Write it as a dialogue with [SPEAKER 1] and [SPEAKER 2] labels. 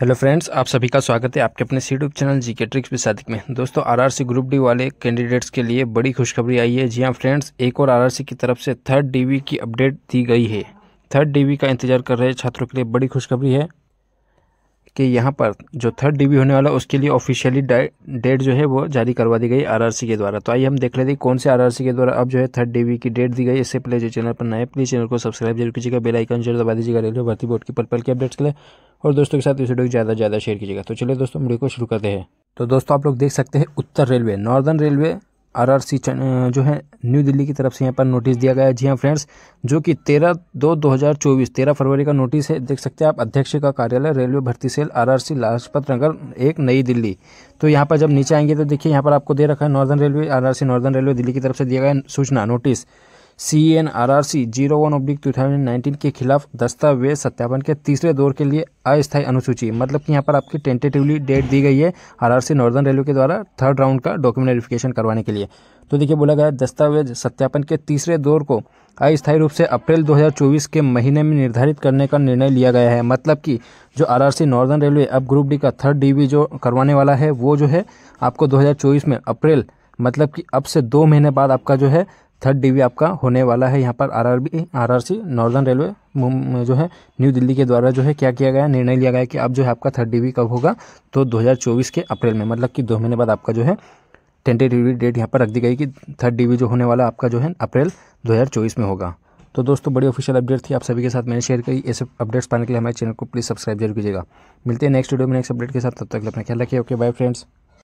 [SPEAKER 1] hello friends आप सभी का स्वागत है आपके अपने यूट्यूब चैनल जी के ट्रिक्स विसादिक में दोस्तों आरआरसी ग्रुप डी वाले कैंडिडेट्स के लिए बड़ी खुशखबरी आई है जी हाँ फ्रेंड्स एक और आरआरसी की तरफ से थर्ड डीवी की अपडेट दी गई है थर्ड डीवी का इंतजार कर रहे छात्रों के लिए बड़ी खुशखबरी है कि यहाँ पर जो थर्ड डीबी होने वाला उसके लिए ऑफिशियली डेट जो है वो जारी करवा दी गई आरआरसी के द्वारा तो आइए हम देख लेते हैं कौन से आरआरसी के द्वारा अब जो है थर्ड डीबी की डेट दी गई इससे पहले जो चैनल पर नए प्लीज चैनल को सब्सक्राइब जरूर कीजिएगा बेल आइकन जरूर दबा दीजिएगा रेलवे भर्ती बोर्ड की पर्पल के अपडेट्स के लिए और दोस्तों के साथ इस वीडियो को ज़्यादा ज़्यादा शेयर कीजिएगा तो चलिए दोस्तों वीडियो को शुरू करते हैं तो दोस्तों आप लोग देख सकते हैं उत्तर रेलवे नॉर्दर्न रेलवे आरआरसी जो है न्यू दिल्ली की तरफ से यहाँ पर नोटिस दिया गया है जी हाँ फ्रेंड्स जो कि तेरह दो दो हज़ार चौबीस तेरह फरवरी का नोटिस है देख सकते हैं आप अध्यक्ष का कार्यालय रेलवे भर्ती सेल आरआरसी लाजपत नगर एक नई दिल्ली तो यहाँ पर जब नीचे आएंगे तो देखिए यहाँ पर आपको दे रखा है northern railway R northern railway Delhi की तरफ से दिया गया सूचना notice C N R R C zero one oblique two thousand nineteen के खिलाफ दस्तावेज सत्यापन के तीसरे दौर के लिए अस्थायी अनुसूची मतलब कि यहाँ पर आपकी टेंटेटिवली डेट दी गई है R R C northern railway के द्वारा थर्ड राउंड का डॉक्यूमेंट वेरिफिकेशन करवाने के लिए तो देखिए बोला गया दस्तावेज सत्यापन के तीसरे दौर को अस्थायी रूप से अप्रैल 2024 के महीने में निर्धारित करने का निर्णय लिया गया है मतलब कि जो आरआरसी नॉर्दर्न रेलवे अब ग्रुप डी का थर्ड वी जो करवाने वाला है वो जो है आपको चौबीस में अप्रैल मतलब कि अब से दो महीने बाद आपका जो है थर्ड वी आपका होने वाला है यहाँ पर आरआरबी आरआरसी नॉर्दर्न रेलवे जो है न्यू दिल्ली के द्वारा जो है क्या किया गया निर्णय लिया गया कि अब जो है आपका थर्ड वी कब होगा तो 2024 के अप्रैल में मतलब कि दो महीने बाद आपका जो है टेंटेटिव डेट यहाँ पर रख दी गई कि थर्ड डी जो होने वाला आपका जो है अप्रैल चौबीस में होगा तो दोस्तों बड़ी ऑफिशियल अपडेट थी आप सभी के साथ मैंने शेयर करी ऐसे अपडेट्स पाने के लिए हमारे चैनल को प्लीज़ सब्सक्राइब जरूर कीजिएगा मिलते हैं नेक्स्ट वीडियो में नेक्स्ट अपडेट के साथ तब तक अपना ख्याल रखिए ओके बाय फ्रेंड्स